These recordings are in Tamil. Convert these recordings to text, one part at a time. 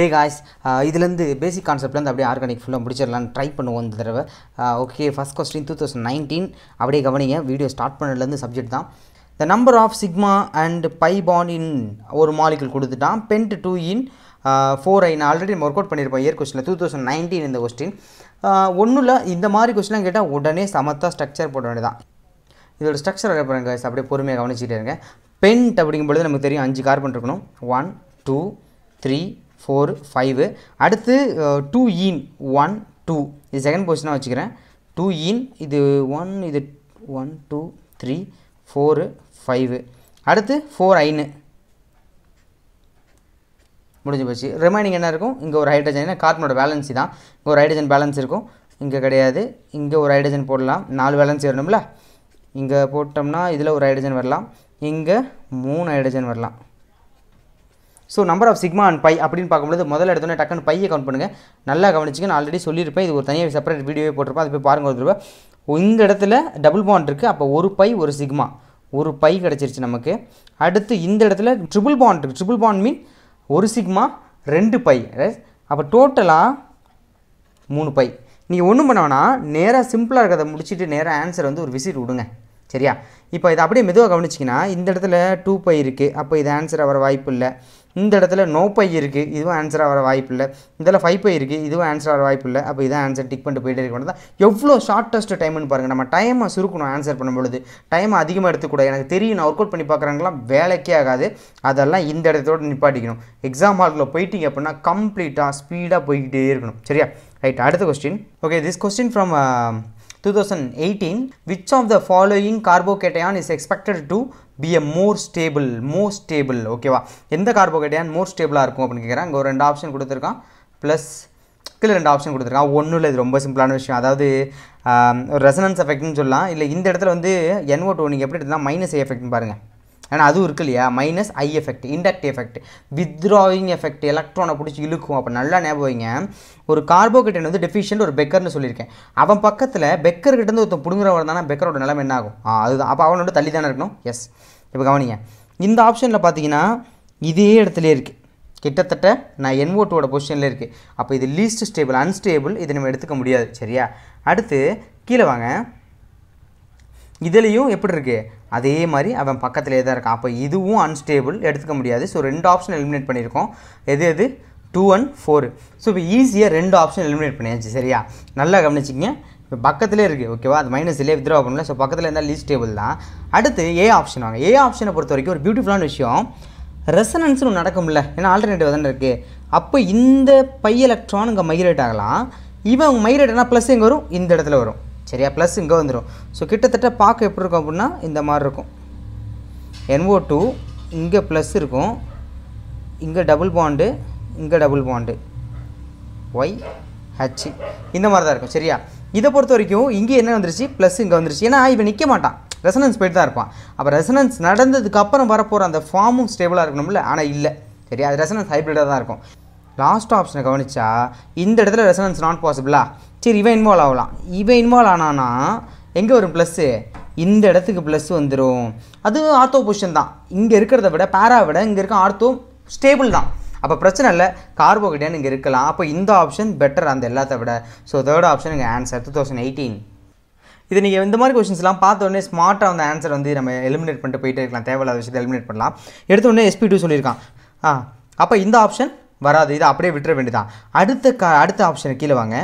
ஏ காய்ஸ் இதுலேருந்து பேசிக் கான்செப்ட்லேருந்து அப்படியே ஆர்கானிக் ஃபுல்லாக முடிச்சிடலான்னு ட்ரை பண்ணுவோம் இந்த தடவை okay first question two thousand nineteen அப்படியே கவனிங்க வீடியோ ஸ்டார்ட் பண்ணதுலேருந்து சப்ஜெக்ட் தான் the number of sigma and pi bond in ஒரு மாலிகல் கொடுத்துட்டான் pent two in four yne நான் ஆல்ரெடி நம்ம ஒர்க் அவுட் பண்ணியிருப்போம் இயர் கொஸ்டினில் டூ தௌசண்ட் நைன்டீன் இந்த கொஸ்டின் ஒன்றும் இல்லை இந்த மாதிரி கொஸ்டின்லாம் கேட்டால் உடனே சமத்தாக ஸ்ட்ரக்சர் போட வேண்டியதான் இதோட ஸ்ட்ரக்சர் காய்ஸ் அப்படியே பொறுமையாக கவனிச்சிட்டே இருங்க பென்ட் அப்படிங்கும்பொழுது நமக்கு தெரியும் அஞ்சு கார்பன் இருக்கணும் one two three four five அடுத்து டூ இன் ஒன் டூ இது செகண்ட் பொசிஷனாக வச்சுக்கிறேன் டூ இன் இது ஒன் இது one two three four five அடுத்து ஃபோர் ஐனு முடிஞ்சு போச்சு ரிமைனிங் என்ன இருக்கும் இங்கே ஒரு ஹைட்ரஜன் ஏன்னா கார்பனோட பேலன்ஸி தான் இங்கே ஒரு ஹைட்ரஜன் பேலன்ஸ் இருக்கும் இங்கே கிடையாது இங்கே ஒரு ஹைட்ரஜன் போடலாம் நாலு பேலன்ஸ் வரணும்ல இங்கே போட்டோம்னா இதில் ஒரு ஹைட்ரஜன் வரலாம் இங்கே மூணு ஹைட்ரஜன் வரலாம் so number of sigma and pi அப்படின்னு பார்க்கும்போது முதல்ல எடுத்தோன்னே டக்குன்னு பையை கவுண்ட் பண்ணுங்கள் நல்லா கவனிச்சிங்க நான் ஆல்ரெடி சொல்லியிருப்பேன் இது ஒரு தனியாக செப்பரேட் வீடியோவே போட்டிருப்பேன் அது போய் பாருங்க ஒரு இந்த இடத்துல டபுள் பாண்ட் இருக்குது அப்போ ஒரு பை ஒரு சிக்மா ஒரு பை கிடச்சிருச்சு நமக்கு அடுத்து இந்த இடத்துல ட்ரிபிள் பாண்ட் இருக்குது ட்ரிபிள் பாண்ட் மீன் ஒரு சிக்மா ரெண்டு பை அப்போ டோட்டலாக மூணு பை நீங்கள் ஒன்றும் பண்ணோன்னா நேராக சிம்பிளாக இருக்கிறத முடிச்சுட்டு நேராக ஆன்சர் வந்து ஒரு விசிட் விடுங்க சரியா இப்போ இதை அப்படியே மெதுவாக கவனிச்சிங்கன்னா இந்த இடத்துல டூ பை இருக்குது அப்போ இது ஆன்சர் வர வாய்ப்பு இல்லை இந்த இடத்துல நோ பை இருக்குது இதுவும் ஆன்சர் ஆகிற வாய்ப்பு இல்லை இதில் ஃபைவ் பை இருக்குது இதுவும் ஆன்சர் ஆகிற வாய்ப்பு இல்லை அப்போ இதான் ஆன்சர் டிக் பண்ணிட்டு போயிட்டு இருக்க தான் எவ்வளோ ஷார்ட்டஸ்ட் டைம்னு பாருங்கள் நம்ம டைமை சுருக்கணும் ஆன்சர் பண்ணும்பொழுது டைமை அதிகமாக எடுத்துக்கூடாது எனக்கு தெரியும் நான் ஒர்க் அவுட் பண்ணி பார்க்குறாங்களாம் வேலைக்கே ஆகாது அதெல்லாம் இந்த இடத்தோடு நிப்பாட்டிக்கணும் எக்ஸாம் ஹால்குள்ளே போயிட்டீங்க அப்படின்னா கம்ப்ளீட்டாக ஸ்பீடாக போய்கிட்டே இருக்கணும் சரியா ரைட் அடுத்த question okay this question from two thousand eighteen which of the following carbocation is expected to be a more stable more stable ஓகேவா எந்த கார்போஹைட்ரேட் மோர் ஸ்டேபிளாக இருக்கும் அப்படின்னு கேட்குறேன் இங்கே ஒரு ரெண்டு ஆப்ஷன் கொடுத்துருக்கான் ப்ளஸ் கீழே ரெண்டு ஆப்ஷன் கொடுத்துருக்கான் ஒன்றும் இல்லை இது ரொம்ப சிம்பிளான விஷயம் அதாவது ஒரு ரெசனன்ஸ் எஃபெக்ட்னு சொல்லலாம் இல்லை இந்த இடத்துல வந்து என்ஓ டூ நீங்கள் எப்படி எடுத்துனா மைனஸ் எஃபெக்ட்னு பாருங்கள் ஏன்னா அதுவும் இருக்கு இல்லையா minus I effect induct effect withdrawing effect எலக்ட்ரானை பிடிச்சி இழுக்கும் அப்போ நல்லா ஞாபகம் வைங்க ஒரு கார்போகேட்டன் வந்து டெஃபிஷியன்ட் ஒரு பெக்கர்னு சொல்லியிருக்கேன் அவன் பக்கத்தில் இருந்து ஒருத்தன் பிடுங்குறவர் தானே பெக்கரோட நிலம் என்ன ஆகும் ஆ அதுதான் அப்போ அவனோட தள்ளி தானே இருக்கணும் எஸ் இப்போ கவனிங்க இந்த ஆப்ஷனில் பார்த்தீங்கன்னா இதே இடத்துல இருக்குது கிட்டத்தட்ட நான் என் ஓட்டோட பொசிஷனில் இருக்குது அப்போ இது லீஸ்ட் ஸ்டேபிள் அன்ஸ்டேபிள் இதை நம்ம எடுத்துக்க முடியாது சரியா அடுத்து கீழே வாங்க இதுலேயும் எப்படி இருக்குது அதே மாதிரி அவன் பக்கத்திலே தான் இருக்கான் அப்போ இதுவும் அன்ஸ்டேபிள் எடுத்துக்க முடியாது ஸோ ரெண்டு ஆப்ஷன் எலிமினேட் பண்ணியிருக்கோம் எது எது டூ அண்ட் ஃபோர் ஸோ இப்போ ஈஸியாக ரெண்டு ஆப்ஷன் எலிமினேட் பண்ணியாச்சு சரியா நல்லா கவனிச்சிங்க இப்போ பக்கத்துலேயே இருக்குது ஓகேவா அது மைனஸ்லேயே வித்ரா பண்ணல ஸோ பக்கத்தில் இருந்தால் லீஸ்ட் டேபிள் தான் அடுத்து ஏ ஆப்ஷன் வாங்க ஏ ஆப்ஷனை பொறுத்த வரைக்கும் ஒரு பியூட்டிஃபுல்லான விஷயம் ரெசனன்ஸ்னு ஒன்று நடக்கும்ல ஏன்னா ஆல்டர்னேட்டிவ் தானே இருக்குது அப்போ இந்த பை எலக்ட்ரான் இங்கே மைக்ரேட் ஆகலாம் இவன் மைக்ரேட் ஆனால் ப்ளஸ் எங்கே வரும் இந்த இடத்துல வரும் சரியா ப்ளஸ் இங்கே வந்துடும் ஸோ கிட்டத்தட்ட பார்க்க எப்படி இருக்கும் அப்படின்னா இந்த மாதிரி இருக்கும் என்ஓ டூ இங்கே ப்ளஸ் இருக்கும் இங்கே டபுள் பாண்டு இங்கே டபுள் பாண்டு ஒய் ஹச் இந்த மாதிரி தான் இருக்கும் சரியா இதை பொறுத்த வரைக்கும் இங்கே என்ன வந்துருச்சு ப்ளஸ் இங்கே வந்துருச்சு ஏன்னா இவன் நிற்க மாட்டான் ரெசனன்ஸ் போயிட்டு தான் இருப்பான் அப்போ ரெசனன்ஸ் நடந்ததுக்கு அப்புறம் வரப்போகிற அந்த ஃபார்மும் ஸ்டேபிளாக இருக்கணும்ல ஆனால் இல்லை சரியா அது ரெசனன்ஸ் ஹைப்ரிடாக தான் இருக்கும் லாஸ்ட் ஆப்ஷனை கவனித்தா இந்த இடத்துல ரெசனன்ஸ் நாட் பாசிபிளா சரி இவன் இன்வால்வ் ஆகலாம் இவன் இன்வால்வ் ஆனானா எங்கே வரும் ப்ளஸ்ஸு இந்த இடத்துக்கு ப்ளஸ் வந்துடும் அது ஆர்த்தோ பொசிஷன் தான் இங்கே இருக்கிறத விட பேரா விட இங்கே இருக்க ஆர்த்தோ ஸ்டேபிள் தான் அப்போ பிரச்சனை இல்லை கார்போஹைட்ரேட் இங்கே இருக்கலாம் அப்போ இந்த ஆப்ஷன் பெட்டர் அந்த எல்லாத்த விட ஸோ தேர்ட் ஆப்ஷன் இங்கே ஆன்சர் டூ தௌசண்ட் எயிட்டீன் இது நீங்கள் இந்த மாதிரி கொஷின்ஸ்லாம் உடனே ஸ்மார்ட்டாக அந்த ஆன்சர் வந்து நம்ம எலிமினேட் பண்ணிட்டு போயிட்டே இருக்கலாம் தேவையில்லாத விஷயத்தை எலிமினேட் பண்ணலாம் எடுத்தோடனே எஸ்பி டூ சொல்லியிருக்கான் ஆ அப்போ இந்த ஆப்ஷன் வராது இது அப்படியே விட்டுற வேண்டியதான் அடுத்த கா அடுத்த ஆப்ஷனை கீழே வாங்க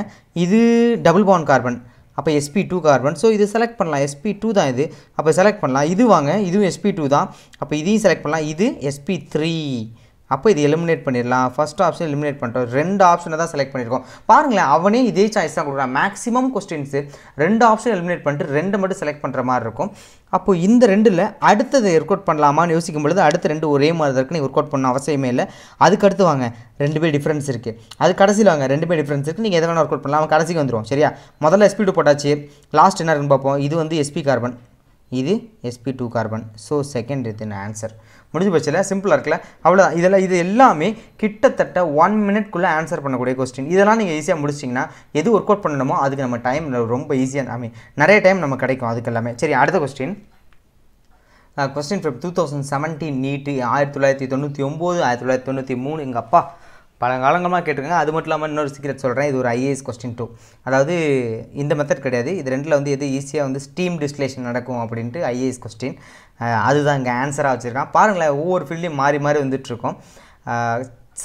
இது டபுள் பான் கார்பன் அப்போ எஸ்பி டூ கார்பன் ஸோ இது செலக்ட் பண்ணலாம் எஸ்பி டூ தான் இது அப்போ செலக்ட் பண்ணலாம் இது வாங்க இதுவும் எஸ்பி டூ தான் அப்போ இதையும் செலக்ட் பண்ணலாம் இது எஸ்பி த்ரீ அப்போ இது எலிமினேட் பண்ணிடலாம் ஃபஸ்ட் ஆப்ஷன் எலிமினேட் பண்ணுறோம் ரெண்டு ஆப்ஷனை தான் செலக்ட் பண்ணியிருக்கோம் பாருங்களேன் அவனே இதே சாய்ஸ் தான் கொடுக்குறான் மேக்ஸிமம் கொஸ்டின்ஸு ரெண்டு ஆப்ஷன் எலிமினேட் பண்ணிட்டு ரெண்டு மட்டும் செலக்ட் பண்ணுற மாதிரி இருக்கும் அப்போ இந்த ரெண்டில் அடுத்தது ஒர்க் அவுட் பண்ணலாமான்னு யோசிக்கும் பொழுது அடுத்த ரெண்டு ஒரே மாதிரி இருக்குன்னு ஒர்க் அவுட் பண்ண அவசியமே இல்லை அதுக்கு அடுத்து வாங்க ரெண்டு பேர் டிஃப்ரென்ஸ் இருக்குது அது கடைசியில் வாங்க ரெண்டு பேர் டிஃப்ரென்ஸ் இருக்குது நீங்கள் எதனால் ஒர்க் அவுட் பண்ணலாம் அவன் கடைசிக்கு வந்துடும் சரியா முதல்ல எஸ்பி டூ போட்டாச்சு லாஸ்ட் என்ன இருக்குன்னு பார்ப்போம் இது வந்து எஸ்பி கார்பன் இது SP two carbon so second இது ஆன்சர் முடிஞ்சு போச்சுல சிம்பிளாக இருக்குல்ல அவ்வளோதான் இதெல்லாம் இது எல்லாமே கிட்டத்தட்ட ஒன் மினிட்குள்ளே ஆன்சர் பண்ணக்கூடிய கொஸ்டின் இதெல்லாம் நீங்கள் ஈஸியாக முடிச்சிங்கன்னா எது ஒர்க் அவுட் பண்ணணுமோ அதுக்கு நம்ம டைம் ரொம்ப ஈஸியாக ஐ மீன் நிறைய டைம் நம்ம கிடைக்கும் அதுக்கு எல்லாமே சரி அடுத்த question question fifth two thousand seventeen NEET ஆயிரத்தி தொள்ளாயிரத்தி தொண்ணூற்றி ஒம்பது ஆயிரத்தி தொள்ளாயிரத்தி தொண்ணூற்றி மூணு எங்கள் அப்பா பழங்காலங்கள்லாம் கேட்டிருக்காங்க அது மட்டும் இல்லாமல் இன்னொரு சீக்கிரம் சொல்கிறேன் இது ஒரு ஐஏஎஸ் கொஸ்டின் டூ அதாவது இந்த மெத்தட் கிடையாது இது ரெண்டில் வந்து எது ஈஸியாக வந்து ஸ்டீம் டிஸ்டிலேஷன் நடக்கும் அப்படின்ட்டு ஐஏஎஸ் கொஸ்டின் அதுதான் இங்கே ஆன்சராக வச்சுருக்கான் பாருங்களேன் ஒவ்வொரு ஃபீல்டையும் மாறி மாறி வந்துட்டுருக்கோம்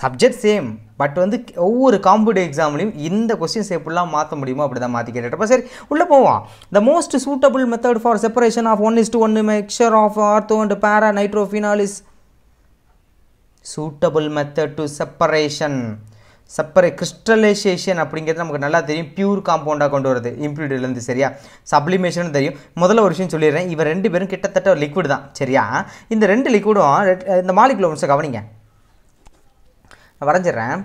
சப்ஜெக்ட் சேம் பட் வந்து ஒவ்வொரு காம்படிவ் எக்ஸாம்லையும் இந்த கொஸ்டின்ஸ் எப்படிலாம் மாற்ற முடியுமோ அப்படி தான் மாற்றி கேட்டுட்டப்போ சரி உள்ளே போவோம் the most suitable method for separation of one is two one mixture of ortho and para nitrophenols suitable method to separation separate crystallisation அப்படிங்கிறது நமக்கு நல்லா தெரியும் பியூர் காம்பவுண்டாக கொண்டு வருது இம்ப்யூரிட்டிலேருந்து சரியா சப்ளிமேஷன் தெரியும் முதல்ல ஒரு விஷயம் சொல்லிடுறேன் இவன் ரெண்டு பேரும் கிட்டத்தட்ட ஒரு லிக்விட் தான் சரியா இந்த ரெண்டு லிக்விடும் இந்த மாலிகுலர் ஒன்ஸை கவனிங்க நான் வரைஞ்சிடுறேன்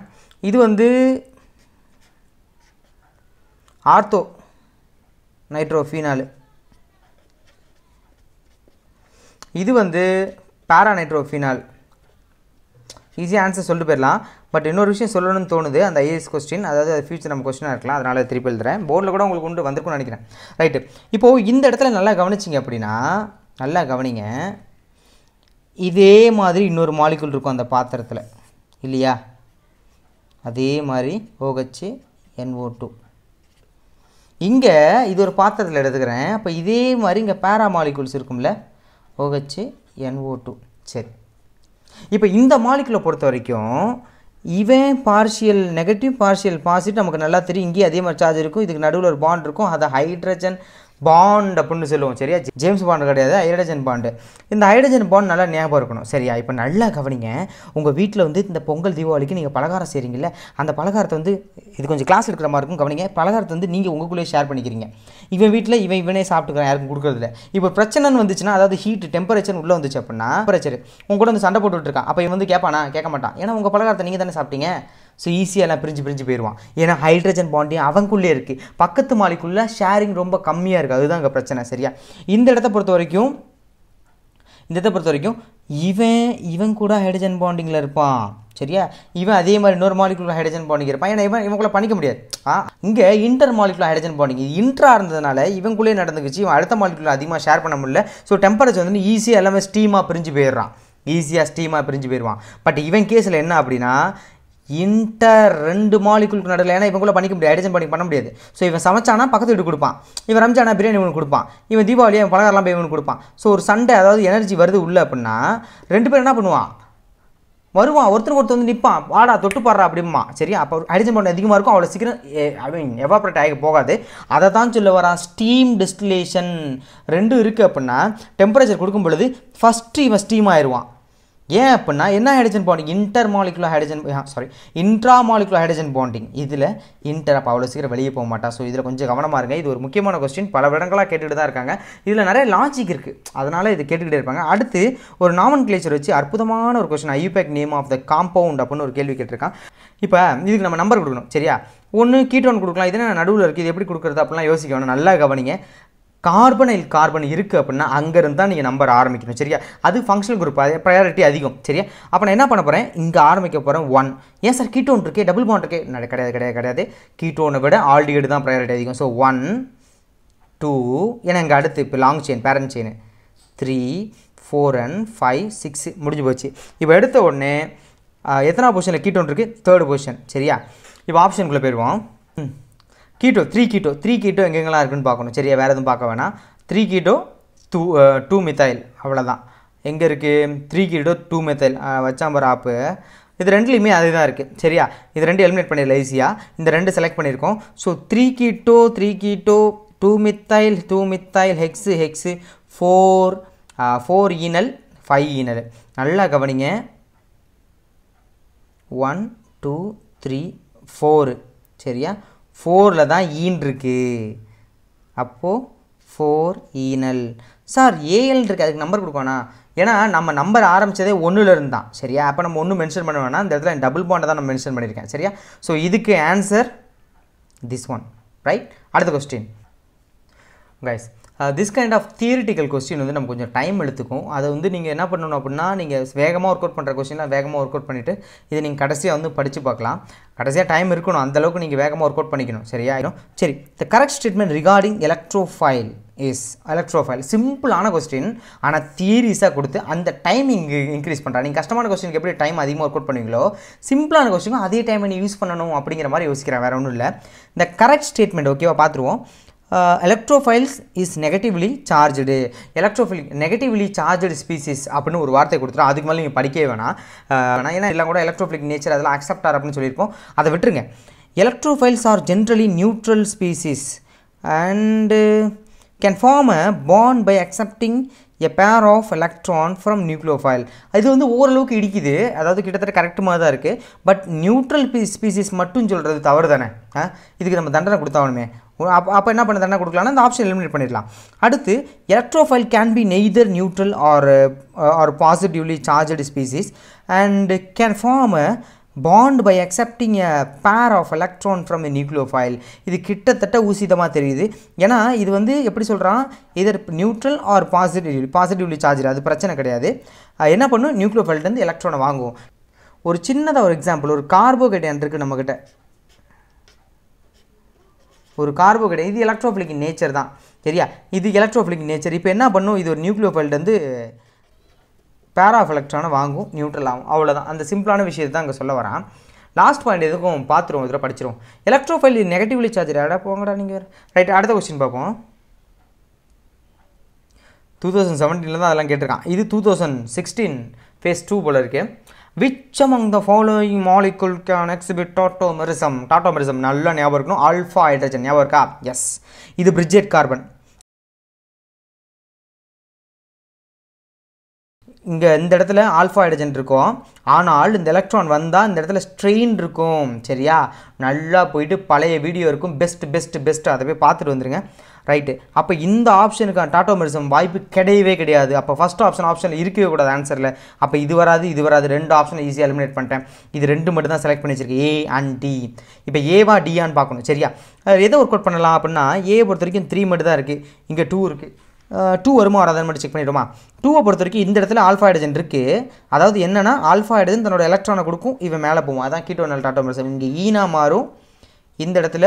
இது வந்து ஆர்த்தோ நைட்ரோஃபீனாலு இது வந்து பேரா நைட்ரோஃபீனால் ஈஸியாக ஆன்சர் சொல்லிட்டு போயிடலாம் பட் இன்னொரு விஷயம் சொல்லணும்னு தோணுது அந்த ஐஎஸ் கொஸ்டின் அதாவது அது ஃபியூச்சர் நம்ம கொஸ்டினாக இருக்கலாம் அதனால் திருப்பி எழுதுறேன் போர்டில் கூட உங்களுக்கு கொண்டு வந்திருக்கும்னு நினைக்கிறேன் ரைட்டு இப்போது இந்த இடத்துல நல்லா கவனிச்சிங்க அப்படின்னா நல்லா கவனிங்க இதே மாதிரி இன்னொரு மாலிகுல் இருக்கும் அந்த பாத்திரத்தில் இல்லையா அதே மாதிரி என் என்ஓ டூ இங்கே இது ஒரு பாத்திரத்தில் எடுத்துக்கிறேன் அப்போ இதே மாதிரி இங்கே பேரா மாலிகுல்ஸ் இருக்கும்ல என் என்ஓ டூ சரி இப்போ இந்த மாலிகுலை பொறுத்த வரைக்கும் இவன் பார்ஷியல் நெகட்டிவ் பார்ஷியல் பாசிட்டிவ் நமக்கு நல்லா தெரியும் இங்கேயும் அதே மாதிரி சார்ஜ் இருக்கும் இதுக்கு நடுவில் ஒரு பாண்ட் இருக்கும் அதை ஹைட்ரஜன் பாண்ட் அப்படின்னு சொல்லுவோம் சரியா ஜேம்ஸ் பாண்டு கிடையாது ஹைட்ரஜன் பாண்டு இந்த ஹைட்ரஜன் பாண்ட் நல்லா ஞாபகம் இருக்கணும் சரியா இப்போ நல்லா கவனிங்க உங்கள் வீட்டில் வந்து இந்த பொங்கல் தீபாவளிக்கு நீங்கள் பலகாரம் செய்கிறீங்கள அந்த பலகாரத்தை வந்து இது கொஞ்சம் கிளாஸ் எடுக்கிற மாதிரி இருக்கும் கவனிங்க பலகாரத்தை வந்து நீங்கள் உங்களுக்குள்ளேயே ஷேர் பண்ணிக்கிறீங்க இவன் வீட்டில் இவன் இவனே சாப்பிட்டுக்கிறான் யாருக்கும் கொடுக்குறதில்ல இப்போ பிரச்சனைன்னு வந்துச்சுன்னா அதாவது ஹீட் டெம்பரேச்சர் உள்ளே வந்துச்சு அப்படின்னா டெம்பரேச்சர் உங்க கூட வந்து சண்டை போட்டுட்ருக்கான் அப்போ இவன் வந்து கேட்பானா கேட்க மாட்டான் ஏன்னா உங்கள் பலகாரத்தை நீங்கள் தானே சாப்பிட்டீங்க ஸோ ஈஸியாக எல்லாம் பிரிஞ்சு பிரிஞ்சு போயிடுவான் ஏன்னா ஹைட்ரஜன் பாண்டிங் அவங்களுக்குள்ளே இருக்குது பக்கத்து மாலிக்குள்ளே ஷேரிங் ரொம்ப கம்மியாக இருக்குது அதுதான் அங்கே பிரச்சனை சரியா இந்த இடத்த பொறுத்த வரைக்கும் இந்த இடத்த பொறுத்த வரைக்கும் இவன் இவன் கூட ஹைட்ரஜன் பாண்டிங்கில் இருப்பான் சரியா இவன் அதே மாதிரி இன்னொரு மாலிகுலர் ஹைட்ரஜன் பாண்டிங் இருப்பான் ஏன்னா இவன் இவங்களை பண்ணிக்க முடியாது ஆ இங்கே இன்டர் மாலிக்குள்ள ஹைட்ரஜன் பாண்டிங் இன்ட்ரா இருந்ததுனால இவங்களே நடந்துக்குச்சு இவன் அடுத்த மாலிகுலர் அதிகமாக ஷேர் பண்ண முடியல ஸோ டெம்பரேச்சர் வந்து ஈஸியாக எல்லாமே ஸ்டீமாக பிரிஞ்சு போயிடுறான் ஈஸியாக ஸ்டீமாக பிரிஞ்சு போயிடுவான் பட் இவன் கேஸில் என்ன அப்படின்னா இன்டர் ரெண்டு மாலிகுலுக்கு நடுவில் ஏன்னா இவங்களும் பண்ணிக்க முடியாது அடிஜன் பண்ணி பண்ண முடியாது ஸோ இவன் சமைச்சானா பக்கத்து வீட்டு கொடுப்பான் இவன் ரம்ஜானா பிரியாணி இவனுக்கு கொடுப்பான் இவன் தீபாவளி இவன் பலகாரம்லாம் போய் இவனுக்கு கொடுப்பான் ஸோ ஒரு சண்டை அதாவது எனர்ஜி வருது உள்ளே அப்படின்னா ரெண்டு பேரும் என்ன பண்ணுவான் வருவான் ஒருத்தருக்கு ஒருத்தர் வந்து நிற்பான் வாடா தொட்டு பாடுறா அப்படிமா சரி அப்போ அடிஜன் பண்ண அதிகமாக இருக்கும் அவ்வளோ சீக்கிரம் ஐ மீன் எவாப்ரேட் ஆகி போகாது அதை தான் சொல்ல வரான் ஸ்டீம் டிஸ்டிலேஷன் ரெண்டும் இருக்குது அப்படின்னா டெம்பரேச்சர் கொடுக்கும் பொழுது ஃபஸ்ட்டு இவன் ஸ்டீம் ஆயிடுவான் ஏன் அப்படின்னா என்ன hydrogen bonding inter molecular hydrogen sorry intra molecular hydrogen bonding இதில் இன்டர் அப்போ அவ்வளோ சீக்கிரம் வெளியே போக மாட்டா ஸோ இதில் கொஞ்சம் கவனமாக இருங்க இது ஒரு முக்கியமான கொஸ்டின் பல விடங்களாக கேட்டுகிட்டு தான் இருக்காங்க இதில் நிறைய லாஜிக் இருக்குது அதனால் இது கேட்டுக்கிட்டே இருப்பாங்க அடுத்து ஒரு நாமன் கிளேச்சர் வச்சு அற்புதமான ஒரு question IUPAC name of the compound அப்படின்னு ஒரு கேள்வி கேட்டிருக்கான் இப்போ இதுக்கு நம்ம நம்பர் கொடுக்கணும் சரியா ஒன்று கீட்டோன் கொடுக்கலாம் இது நடுவில் இருக்குது இது எப்படி கொடுக்குறது அப்படிலாம் யோசிக்க வேணும் நல்லா கவனிங்க கார்பனைல் கார்பன் இருக்குது அப்படின்னா அங்கேருந்து தான் நீங்கள் நம்பர் ஆரம்பிக்கணும் சரியா அது ஃபங்க்ஷனல் குரூப் அது ப்ரையாரிட்டி அதிகம் சரியா அப்போ நான் என்ன பண்ண போகிறேன் இங்கே ஆரம்பிக்க போகிறேன் ஒன் ஏன் சார் கீட்டோன் இருக்கே டபுள் பாண்ட் இருக்கே கிடையாது கிடையாது கிடையாது கீட்டோனை விட ஆல்டிகேடு தான் ப்ரையாரிட்டி அதிகம் ஸோ ஒன் டூ ஏன்னா இங்கே அடுத்து இப்போ long chain parent chain three four and five six முடிஞ்சு போச்சு இப்போ எடுத்த உடனே எத்தனை பொசிஷனில் கீட்டோன் இருக்குது தேர்டு பொசிஷன் சரியா இப்போ ஆப்ஷனுக்குள்ளே போயிடுவோம் ம் keto three keto three keto எங்கெங்கெல்லாம் இருக்குன்னு பார்க்கணும் சரியா வேறு எதுவும் பார்க்க வேணாம் three keto two two methyl அவ்வளோதான் எங்கே இருக்குது த்ரீ கீட்டோ டூ மித்தைல் வச்சாம்பர் ஆப்பு இது ரெண்டுலேயுமே அது தான் இருக்குது சரியா இது ரெண்டு எலிமினேட் பண்ணிடல ஈஸியாக இந்த ரெண்டு செலக்ட் பண்ணியிருக்கோம் so three keto three keto two methyl two methyl hex hex four four enal five enal நல்லா கவனிங்க ஒன் டூ த்ரீ ஃபோரு சரியா ஃபோரில் தான் ஈன் இருக்குது அப்போது ஃபோர் ஈனல் சார் ஏஎல் இருக்குது அதுக்கு நம்பர் கொடுக்கோண்ணா ஏன்னா நம்ம நம்பர் ஆரம்பித்ததே ஒன்றில் இருந்தான் சரியா அப்போ நம்ம ஒன்று மென்ஷன் பண்ண வேணாம் இந்த இடத்துல டபுள் பாண்டை தான் நம்ம மென்ஷன் பண்ணியிருக்கேன் சரியா ஸோ இதுக்கு ஆன்சர் திஸ் ஒன் ரைட் அடுத்த question guys this kind of theoretical question வந்து நம்ம கொஞ்சம் டைம் எடுத்துக்கும் அதை வந்து நீங்கள் என்ன பண்ணணும் அப்படின்னா நீங்கள் வேகமாக ஒர்க் அவுட் பண்ணுற கொஸ்டின்லாம் வேகமாக ஒர்க் அவுட் பண்ணிவிட்டு இதை நீங்கள் கடைசியாக வந்து படித்து பார்க்கலாம் கடைசியாக டைம் இருக்கணும் அந்தளவுக்கு நீங்கள் வேகமாக ஒர்க் அவுட் பண்ணிக்கணும் சரியா சரி the correct statement regarding electrophile is electrophile சிம்பிளான கொஸ்டின் ஆனால் தியரிஸாக கொடுத்து அந்த டைம் இங்கே இன்க்ரீஸ் பண்ணுறா நீங்கள் கஷ்டமான கொஸ்டினுக்கு எப்படி டைம் அதிகமாக ஒர்க் அவுட் பண்ணுவீங்களோ சிம்பிளான கொஸ்டினும் அதே டைம் நீ யூஸ் பண்ணணும் அப்படிங்கிற மாதிரி யோசிக்கிறேன் வேறு ஒன்றும் இல்லை இந்த கரெக்ட் ஸ்டேட்மெண்ட் ஓகேவா பார்த்துருவோம் electrophiles is negatively charge electrophile negatively charge species அப்படின்னு ஒரு வார்த்தை கொடுத்துரும் அதுக்கு மேலே நீங்கள் படிக்கவே வேணாம் uh, வேணாம் ஏன்னா எல்லாம் கூட எலக்ட்ரோஃபிலிக் நேச்சர் அதெல்லாம் அக்செப்ட் ஆர் அப்படின்னு சொல்லியிருப்போம் அதை விட்டுருங்க electrophiles are generally neutral species and can form a bond by accepting a pair of electron from நியூக்ளோஃபைல் இது வந்து ஓரளவுக்கு இடிக்குது அதாவது கிட்டத்தட்ட கரெக்டுமாக தான் இருக்குது பட் நியூட்ரல் ஸ்பீசிஸ் மட்டும் சொல்கிறது தவறு தானே இதுக்கு நம்ம தண்டனை கொடுத்தாகணுமே அப்போ அப்போ என்ன பண்ண என்ன கொடுக்கலாம்னா அந்த ஆப்ஷன் எலிமினேட் பண்ணிடலாம் அடுத்து electrophile can be neither neutral or or positively charged species and can form a bond by accepting a pair of electron from a nucleophile இது கிட்டத்தட்ட ஊசிதமாக தெரியுது ஏன்னா இது வந்து எப்படி சொல்கிறான் either neutral or positive positively charge அது பிரச்சனை கிடையாது என்ன பண்ணும் நியூக்ளியோஃபைல்ட்டு வந்து எலக்ட்ரானை வாங்குவோம் ஒரு சின்னதாக ஒரு எக்ஸாம்பிள் ஒரு கார்போஹைட்ரேட் இருக்குது நம்மக்கிட்ட ஒரு கார்போகைடு இது எலக்ட்ரோஃபிலிக் நேச்சர் தான் சரியா இது எலக்ட்ரோஃபிலிக் நேச்சர் இப்போ என்ன பண்ணும் இது ஒரு நியூக்ளியோஃபைல்டு வந்து பேர் ஆஃப் எலக்ட்ரானை வாங்கும் நியூட்ரல் ஆகும் அவ்வளோதான் அந்த சிம்பிளான விஷயத்தை தான் அங்கே சொல்ல வரான் லாஸ்ட் பாயிண்ட் எதுக்கும் பார்த்துருவோம் இதில் படிச்சிருவோம் எலக்ட்ரோஃபைல் நெகட்டிவ்லி சார்ஜ் ஆட போங்கடா நீங்கள் ரைட் அடுத்த கொஸ்டின் பார்ப்போம் டூ தௌசண்ட் செவன்டீனில் தான் அதெல்லாம் கேட்டிருக்கான் இது two thousand sixteen phase two போல் இருக்குது which among the following molecule can exhibit tautomerism tautomerism நல்லா ஞாபகம் இருக்கணும் ஆல்ஃபா ஹைட்ரஜன் ஞாபகம் இருக்கா எஸ் இது பிரிட்ஜெட் கார்பன் இங்கே இந்த இடத்துல ஆல்ஃபா ஹைட்ரஜன் இருக்கும் ஆனால் இந்த எலக்ட்ரான் வந்தால் இந்த இடத்துல ஸ்ட்ரெயின் இருக்கும் சரியா நல்லா போயிட்டு பழைய வீடியோ இருக்கும் பெஸ்ட் பெஸ்ட் பெஸ்ட் அதை போய் பார்த்துட்டு வந்துருங்க ரைட்டு அப்போ இந்த ஆப்ஷனுக்கான டாட்டோமெரிசம் வாய்ப்பு கிடையவே கிடையாது அப்போ ஃபஸ்ட் ஆப்ஷன் ஆப்ஷனில் இருக்கவே கூடாது ஆன்சரில் அப்போ இது வராது இது வராது ரெண்டு ஆப்ஷனை ஈஸியாக எலிமினேட் பண்ணிட்டேன் இது ரெண்டு மட்டும் தான் செலக்ட் பண்ணி வச்சிருக்கேன் ஏ அண்ட் டி இப்போ ஏவா டியான்னு பார்க்கணும் சரியா எதை ஒர்க் அவுட் பண்ணலாம் அப்படின்னா ஏ பொறுத்த வரைக்கும் த்ரீ மட்டும் தான் இருக்குது இங்கே டூ இருக்குது டூ வருமா வராதான்னு மட்டும் செக் பண்ணிடுமா டூவை பொறுத்த வரைக்கும் இந்த இடத்துல ஆல்ஃபா ஹைட்ரஜன் இருக்குது அதாவது என்னென்னா ஆல்ஃபா ஹைட்ரஜன் தன்னோட எலக்ட்ரானை கொடுக்கும் இவன் மேலே போவோம் அதான் கீட்டோ நல் டாட்டோமரிசம் இங்கே ஈனா மாறும் இந்த இடத்துல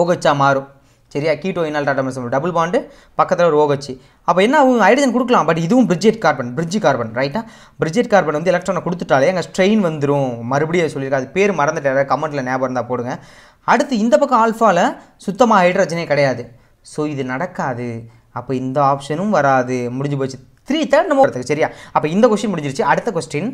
ஓகச்சா மாறும் சரியா கீட்டோ இனால் டாட்டா டபுள் பாண்டு பக்கத்தில் ஒரு ஓகச்சு அப்போ என்ன அவங்க ஹைட்ரஜன் கொடுக்கலாம் பட் இதுவும் பிரிட்ஜெட் கார்பன் பிரிட்ஜி கார்பன் ரைட்டா பிரிட்ஜெட் கார்பன் வந்து எலக்ட்ரானை கொடுத்துட்டாலே எங்கள் ஸ்ட்ரெயின் வந்துடும் மறுபடியும் சொல்லியிருக்கா பேர் மறந்துட்டார கமெண்ட்டில் ஞாபகம் இருந்தால் போடுங்க அடுத்து இந்த பக்கம் ஆல்ஃபாவில் சுத்தமாக ஹைட்ரஜனே கிடையாது ஸோ இது நடக்காது அப்போ இந்த ஆப்ஷனும் வராது முடிஞ்சு போச்சு த்ரீ தேர்ட் நம்ம சரியா அப்போ இந்த கொஸ்டின் முடிஞ்சிருச்சு அடுத்த கொஸ்டின்